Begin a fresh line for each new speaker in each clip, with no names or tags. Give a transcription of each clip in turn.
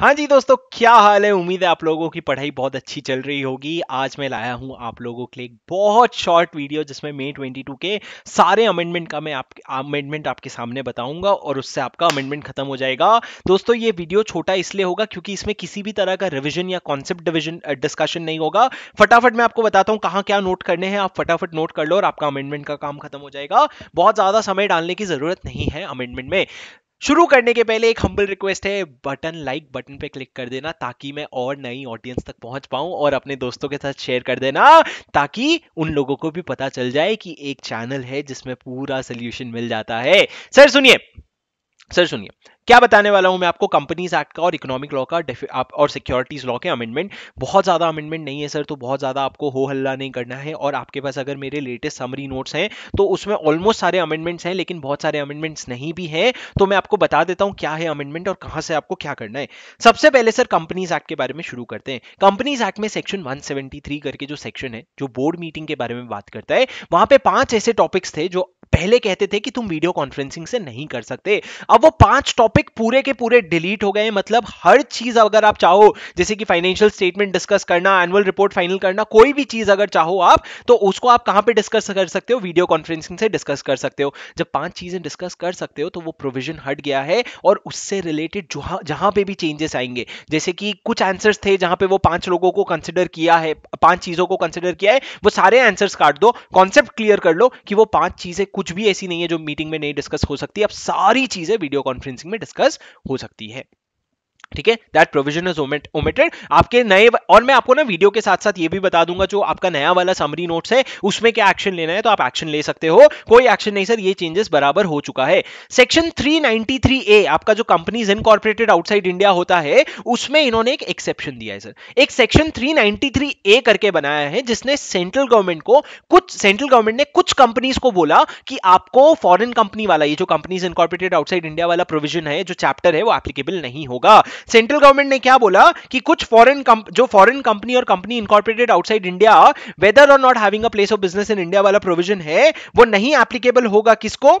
हाँ जी दोस्तों क्या हाल है उम्मीद है आप लोगों की पढ़ाई बहुत अच्छी चल रही होगी आज मैं लाया हूँ आप लोगों के लिए बहुत शॉर्ट वीडियो जिसमें मई 22 के सारे अमेंडमेंट का मैं आप अमेंडमेंट आपके सामने बताऊंगा और उससे आपका अमेंडमेंट खत्म हो जाएगा दोस्तों ये वीडियो छोटा इसलिए होगा क्योंकि इसमें किसी भी तरह का रिविजन या कॉन्सेप्ट डिविजन डिस्कशन नहीं होगा फटाफट मैं आपको बताता हूँ कहाँ क्या नोट करने हैं आप फटाफट नोट कर लो और आपका अमेंडमेंट का काम खत्म हो जाएगा बहुत ज़्यादा समय डालने की ज़रूरत नहीं है अमेंडमेंट में शुरू करने के पहले एक हम्बल रिक्वेस्ट है बटन लाइक बटन पे क्लिक कर देना ताकि मैं और नई ऑडियंस तक पहुंच पाऊं और अपने दोस्तों के साथ शेयर कर देना ताकि उन लोगों को भी पता चल जाए कि एक चैनल है जिसमें पूरा सोल्यूशन मिल जाता है सर सुनिए सर सुनिए क्या बताने वाला हूं मैं आपको कंपनीज एक्ट का और इकोनॉमिक लॉ का आप और सिक्योरिटीज लॉ के अमेंडमेंट बहुत ज़्यादा अमेंडमेंट नहीं है सर तो बहुत ज़्यादा आपको हो हल्ला नहीं करना है और आपके पास अगर मेरे लेटेस्ट समरी नोट्स हैं तो उसमें ऑलमोस्ट सारे अमेंडमेंट्स हैं लेकिन बहुत सारे अमेंडमेंट्स नहीं भी हैं तो मैं आपको बता देता हूँ क्या है अमेंडमेंट और कहां से आपको क्या करना है सबसे पहले सर कंपनीज एक्ट के बारे में शुरू करते हैं कंपनीज एक्ट में सेक्शन वन करके जो सेक्शन है जो बोर्ड मीटिंग के बारे में बात करता है वहां पे पांच ऐसे टॉपिक्स थे जो पहले कहते थे कि तुम वीडियो कॉन्फ्रेंसिंग से नहीं कर सकते अब वो पांच टॉपिक पूरे के पूरे डिलीट हो गए मतलब हर चीज अगर आप चाहो जैसे कि फाइनेंशियल स्टेटमेंट डिस्कस करना एनुअल रिपोर्ट फाइनल करना कोई भी चीज अगर चाहो आप तो उसको आप कहां पे डिस्कस कर सकते हो वीडियो कॉन्फ्रेंसिंग से डिस्कस कर सकते हो जब पांच चीजें डिस्कस कर सकते हो तो वो प्रोविजन हट गया है और उससे रिलेटेड जहां पे भी चेंजेस आएंगे जैसे कि कुछ आंसर्स थे जहां पे वो पांच लोगों को कंसिडर किया है पांच चीजों को कंसिडर किया है वो सारे आंसर्स काट दो कॉन्सेप्ट क्लियर कर लो कि वो पांच चीजें कुछ भी ऐसी नहीं है जो मीटिंग में नहीं डिस्कस हो सकती अब सारी चीजें वीडियो कॉन्फ्रेंसिंग में डिस्कस हो सकती है ठीक है दैट प्रोविजन इज ओमिटेड आपके नए और मैं आपको ना वीडियो के साथ साथ ये भी बता दूंगा जो आपका नया वाला समरी नोट्स है उसमें क्या एक्शन लेना है तो आप एक्शन ले सकते हो कोई एक्शन नहीं सर ये चेंजेस बराबर हो चुका है सेक्शन 393 ए आपका जो कंपनीज इनकॉर्पोरेटेड आउटसाइड इंडिया होता है उसमें इन्होंने एक एक्सेप्शन दिया है सर एक सेक्शन थ्री ए करके बनाया है जिसने सेंट्रल गवर्नमेंट को कुछ सेंट्रल गवर्नमेंट ने कुछ कंपनीज को बोला कि आपको फॉरन कंपनी वाला ये जो कंपनीज इनकॉर्पोरेटेड आउटसाइड इंडिया वाला प्रोविजन है जो चैप्टर है वो एप्लीकेबल नहीं होगा सेंट्रल गवर्नमेंट ने क्या बोला कि कुछ फॉरेन जो फॉरेन कंपनी और company incorporated outside India whether और not having a place of business in India वाला प्रोविजन है वो नहीं एप्लीकेबल होगा किसको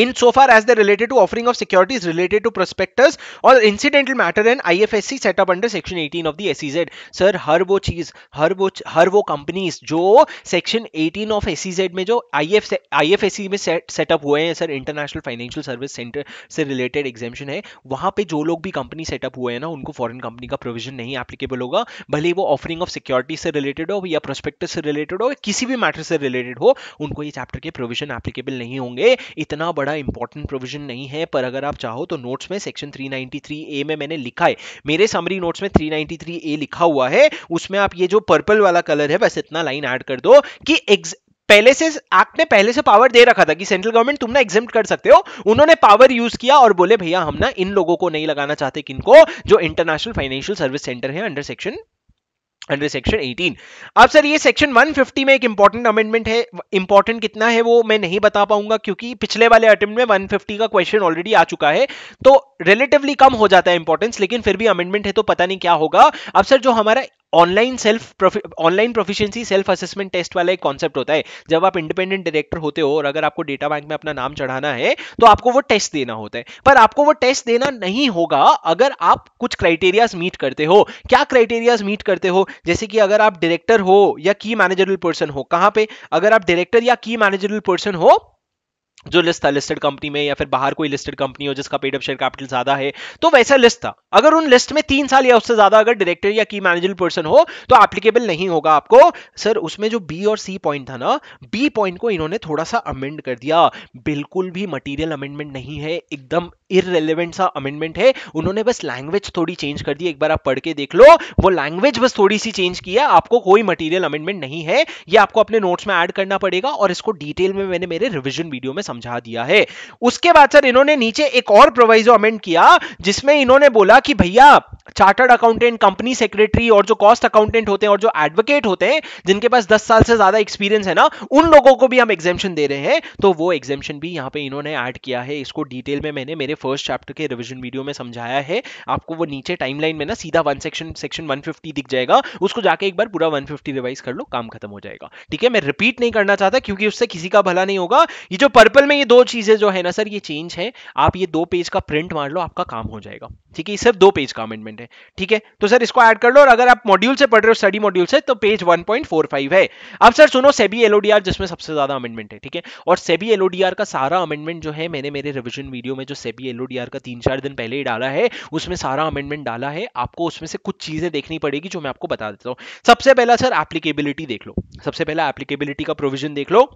in so far as the related to offering of securities related to related और incidental matter and I F S C setup under section eighteen of the SEZ sir हर वो चीज हर वो हर वो कंपनीज जो सेक्शन एटीन ऑफ एसीजेड में जो I I F F S C में सेटअप हुए हैं sir international financial service centre से रिलेटेड एग्जामेशन है वहां पर जो लोग भी कंपनी सेटअप हुए हैं ना उनको फॉरन कंपनी का प्रोविजन नहीं एप्लीकेबल होगा भले वो ऑफरिंग ऑफ सिक्योरिटी से रिलेटेड हो या प्रोस्पेक्ट से रिलेटेड हो किसी भी मैटर से रिलेटेड हो उनको ये चैप्टर के प्रोविजन एप्लीकेबल नहीं होंगे इतना बड़ा बड़ा इंपॉर्टेंट प्रोविजन नहीं है पर अगर आप चाहो तो नोट्स में सेक्शन 393 ए में मैंने लिखा है मेरे समरी नोट्स में 393 ए लिखा हुआ है उसमें आप ये जो पर्पल वाला कलर है बस इतना लाइन ऐड कर दो कि एग्ज पहले से एक्ट ने पहले से पावर दे रखा था कि सेंट्रल गवर्नमेंट तुम ना एग्जाम कर सकते हो उन्होंने पावर यूज किया और बोले भैया हम ना इन लोगों को नहीं लगाना चाहते किनको जो इंटरनेशनल फाइनेंशियल सर्विस सेंटर है अंडर सेक्शन अंडर सेक्शन 18 अब सर ये सेक्शन 150 में एक इंपॉर्टेंट अमेंडमेंट है इंपॉर्टेंट कितना है वो मैं नहीं बता पाऊंगा क्योंकि पिछले वाले अटेम्प्ट में 150 का क्वेश्चन ऑलरेडी आ चुका है तो रिलेटिवली कम हो जाता है इंपॉर्टेंस लेकिन फिर भी अमेंडमेंट है तो पता नहीं क्या होगा अब सर जो हमारा online self online proficiency self assessment test वाला एक कॉन्सेप्ट होता है जब आप इंडिपेंडेंट डायरेक्टर होते हो और अगर आपको डेटा बैंक में अपना नाम चढ़ाना है तो आपको वो टेस्ट देना होता है पर आपको वो टेस्ट देना नहीं होगा अगर आप कुछ क्राइटेरियाज मीट करते हो क्या क्राइटेरियाज मीट करते हो जैसे कि अगर आप डायरेक्टर हो या की मैनेजरल पर्सन हो कहां पे अगर आप डायरेक्टर या की मैनेजरल पर्सन हो जो लिस्ट था लिस्टेड कंपनी में या फिर बाहर कोई लिस्टेड कंपनी हो जिसका पेड अप शेयर कैपिटल ज्यादा है तो वैसा लिस्ट था अगर उन लिस्ट में तीन साल या उससे ज्यादा अगर डायरेक्टर या की मैनेजर पर्सन हो तो एप्लीकेबल नहीं होगा आपको सर उसमें जो बी और सी पॉइंट था ना बी पॉइंट को इन्होंने थोड़ा सा अमेंड कर दिया बिल्कुल भी मटीरियल अमेंडमेंट नहीं है एकदम इरेलीवेंट सा अमेंडमेंट है उन्होंने बस लैंग्वेज थोड़ी चेंज कर दी एक बार आप पढ़ के देख लो वो लैंग्वेज बस थोड़ी सी चेंज की है आपको कोई मटेरियल अमेंडमेंट नहीं है ये आपको अपने नोट्स में ऐड करना पड़ेगा और इसको डिटेल में मैंने मेरे रिविजन वीडियो में समझा दिया है उसके बाद सर इन्होंने नीचे एक और प्रोवाइजो अमेंड किया जिसमें इन्होंने बोला कि भैया चार्टर्ड अकाउंटेंट कंपनी सेक्रेटरी और जो कॉस्ट अकाउंटेंट होते हैं और जो एडवोकेट होते हैं जिनके पास 10 साल से ज्यादा एक्सपीरियंस है ना उन लोगों को भी हम एग्जेम्शन दे रहे हैं तो वो एग्जेम्शन भी यहां पे इन्होंने ऐड किया है इसको डिटेल में मैंने मेरे लिए फर्स्ट चैप्टर के रिविजन वीडियो में समझाया है आपको वो नीचे टाइमलाइन में ना सीधा वन सेक्शन सेक्शन वन दिख जाएगा उसको जाके एक बार पूरा वन रिवाइज कर लो काम खत्म हो जाएगा ठीक है मैं रिपीट नहीं करना चाहता क्योंकि उससे किसी का भला नहीं होगा ये जो पर्पल में ये दो चीजें जो है ना सर ये चेंज है आप ये दो पेज का प्रिंट मार लो आपका काम हो जाएगा ठीक है सिर्फ दो पेज का अमेंडमेंट है ठीक है तो सर इसको ऐड कर लो और अगर आप मॉड्यूल से पढ़ रहे हो स्टडी मॉड्यूल से तो पेज 1.45 है अब सर सुनो सेबी एलओडीआर जिसमें सबसे ज्यादा अमेंडमेंट है ठीक है और सेबी एलओडीआर का सारा अमेंडमेंट जो है मैंने मेरे रिविजन वीडियो में जो सेबी एलओडीआर का तीन चार दिन पहले ही डाला है उसमें सारा अमेंडमेंट डाला है आपको उसमें से कुछ चीजें देखनी पड़ेगी जो मैं आपको बता देता हूँ सबसे पहला सर एप्लीकेबिलिटी देख लो सबसे पहला एप्लीकेबिलिटी का प्रोविजन देख लो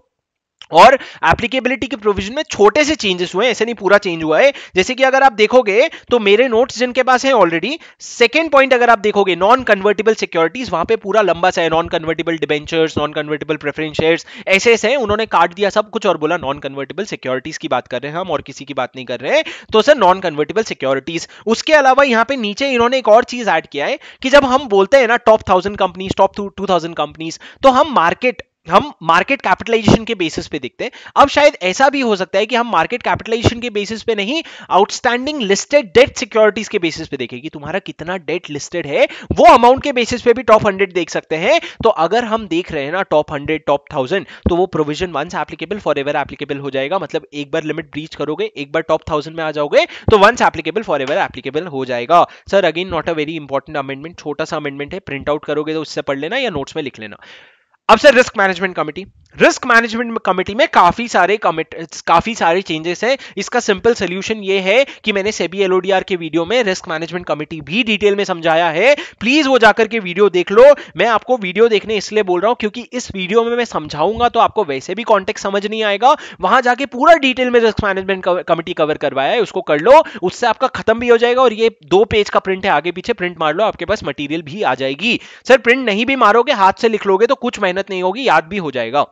और एप्लीकेबिलिटी के प्रोविजन में छोटे से चेंजेस हुए ऐसे नहीं पूरा चेंज हुआ है जैसे कि अगर आप देखोगे तो मेरे नोट्स जिनके पास है ऑलरेडी सेकेंड पॉइंट अगर आप देखोगे नॉन कन्वर्टेबल सिक्योरिटीज वहां पे पूरा लंबा सा है non convertible debentures non convertible preference shares ऐसे ऐसे हैं उन्होंने काट दिया सब कुछ और बोला नॉन कन्वर्टेबल सिक्योरिटीज की बात कर रहे हैं हम और किसी की बात नहीं कर रहे हैं तो सर नॉन कन्वर्टेबल सिक्योरिटीज उसके अलावा यहाँ पे नीचे इन्होंने एक और चीज ऐड किया है कि जब हम बोलते हैं ना top thousand companies top two thousand companies तो हम मार्केट हम मार्केट कैपिटलाइजेशन के बेसिस पे देखते हैं अब शायद ऐसा भी हो सकता है कि हम मार्केट कैपिटलाइजेशन के बेसिस पे नहीं आउटस्टैंडिंग लिस्टेड डेट सिक्योरिटीज के बेसिस पे देखें कि तुम्हारा कितना डेट लिस्टेड है वो अमाउंट के बेसिस पे भी टॉप हंड्रेड देख सकते हैं तो अगर हम देख रहे हैं ना टॉप हंड्रेड टॉप थाउजेंड तो वो provision once applicable forever applicable हो जाएगा मतलब एक बार लिमिट ब्रीच करोगे एक बार टॉप थाउजेंड में आ जाओगे तो once applicable forever applicable हो जाएगा sir again not a very important amendment छोटा सा अमेंडमेंट है प्रिंट आउट करोगे तो उससे पढ़ लेना या नोट्स में लिख लेना अब sir risk management committee risk management committee में काफी सारे कमिट काफी सारे चेंजेस हैं इसका सिंपल सोल्यूशन ये है कि मैंने सेबी एलओडीआर के वीडियो में रिस्क मैनेजमेंट कमेटी भी डिटेल में समझाया है प्लीज वो जाकर के वीडियो देख लो मैं आपको वीडियो देखने इसलिए बोल रहा हूं क्योंकि इस वीडियो में मैं समझाऊंगा तो आपको वैसे भी कॉन्टेक्ट समझ नहीं आएगा वहां जाके पूरा डिटेल में रिस्क मैनेजमेंट कमेटी कवर करवाया है उसको कर लो उससे आपका खत्म भी हो जाएगा और ये दो पेज का प्रिंट है आगे पीछे प्रिंट मार लो आपके पास मटीरियल भी आ जाएगी सर प्रिंट नहीं भी मारोगे हाथ से लिख लोगे तो कुछ मेहनत मेहनत नहीं होगी याद भी हो जाएगा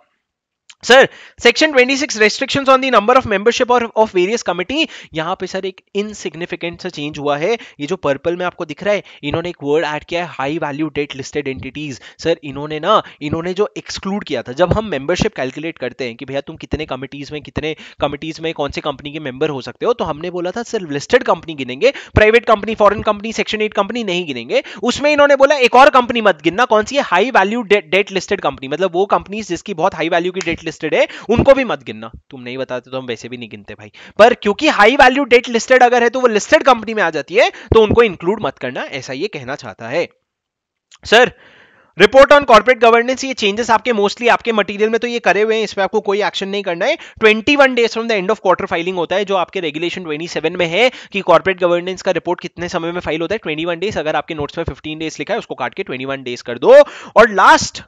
sir section 26 restrictions on the number of membership और ऑफ वेरियस कमिटी यहां पे सर एक इनसिग्निफिकेंट सा चेंज हुआ है ये जो पर्पल में आपको दिख रहा है इन्होंने एक वर्ड ऐड किया है high value debt listed entities sir इन्होंने ना इन्होंने जो एक्सक्लूड किया था जब हम मेंबरशिप कैलकुलेट करते हैं कि भैया तुम कितने कमिटीज में कितने कमिटीज में कौन से कंपनी के मेंबर हो सकते हो तो हमने बोला था सर लिस्टेड कंपनी गिनेंगे private company foreign company section eight company नहीं गिनेंगे उसमें इन्होंने बोला एक और कंपनी मत गिनना कौन सी है high value debt listed company मतलब वो कंपनीज जिसकी बहुत हाई वैल्यू की डेट डेट लिस्टेड है उनको भी मत गिनना तुम नहीं बताते तो हम वैसे भी नहीं गिनते भाई पर क्योंकि हाई वैल्यू डेट लिस्टेड अगर है तो वो लिस्टेड कंपनी में आ जाती है तो उनको इंक्लूड मत करना ऐसा ये कहना चाहता है sir report on corporate governance ये चेंजेस आपके मोस्टली आपके मटेरियल में तो ये करे हुए हैं इसमें आपको कोई एक्शन नहीं करना है 21 days from the end of quarter filing होता है जो आपके रेगुलेशन 27 में है कि कॉर्पोरेट गवर्नेंस का रिपोर्ट कितने समय में फाइल होता है 21 डेज अगर आपके नोट्स में फिफ्टीन डेज लिखा है उसको काट के 21 डेज कर दो और last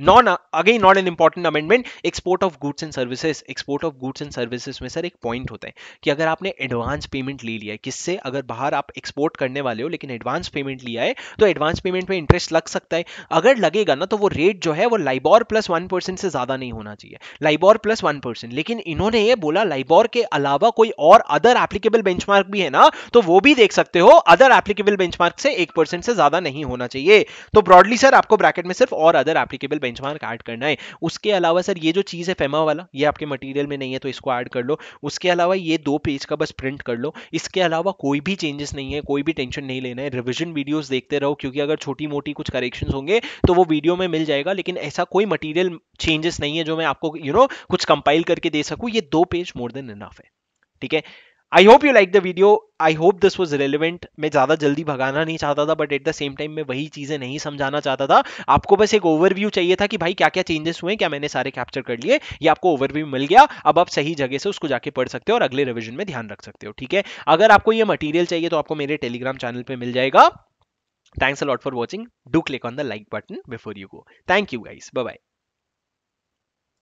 non again not an important amendment export of goods and services export of goods and services में सर एक पॉइंट होता है कि अगर आपने एडवांस पेमेंट ले लिया है किससे अगर बाहर आप एक्सपोर्ट करने वाले हो लेकिन एडवांस पेमेंट लिया है तो एडवांस पेमेंट में इंटरेस्ट लग सकता है अगर लगेगा ना तो वो रेट जो है वो लाइबॉर प्लस वन परसेंट से ज्यादा नहीं होना चाहिए लाइबॉर प्लस वन परसेंट लेकिन इन्होंने ये बोला लाइबॉर के अलावा कोई और अदर एप्लीकेबल बेंचमार्क भी है ना तो वो भी देख सकते हो अदर एप्लीकेबल बेंचमार्क से एक परसेंट से ज्यादा नहीं होना चाहिए तो ब्रॉडली सर आपको ब्रैकेट में सिर्फ और अदर एप्लीकेबल बेंचमार्क ऐड करना है उसके अलावा सर ये जो चीज़ है फेमा वाला ये आपके मटेरियल में नहीं है तो इसको ऐड कर लो उसके अलावा ये दो पेज का बस प्रिंट कर लो इसके अलावा कोई भी चेंजेस नहीं है कोई भी टेंशन नहीं लेना है रिविजन वीडियोज देखते रहो क्योंकि अगर छोटी मोटी कुछ करेक्शन होंगे तो वो वीडियो में मिल जाएगा लेकिन ऐसा कोई मटीरियल चेंजेस नहीं है जो मैं आपको यू you नो know, कुछ कंपाइल करके दे सकूँ ये दो पेज मोर देन इनाफ है ठीक है I hope you like the video I hope this was relevant मैं ज़्यादा जल्दी भगाना नहीं चाहता था but at the same time मैं वही चीज़ें नहीं समझाना चाहता था आपको बस एक ओवरव्यू चाहिए था कि भाई क्या क्या चेंजेस हुए क्या मैंने सारे कैप्चर कर लिए ये आपको ओवरव्यू मिल गया अब आप सही जगह से उसको जाके पढ़ सकते हो और अगले रिविजन में ध्यान रख सकते हो ठीक है अगर आपको ये मटीरियल चाहिए तो आपको मेरे टेलीग्राम चैनल पर मिल जाएगा thanks a lot for watching do click on the like button before you go thank you guys bye bye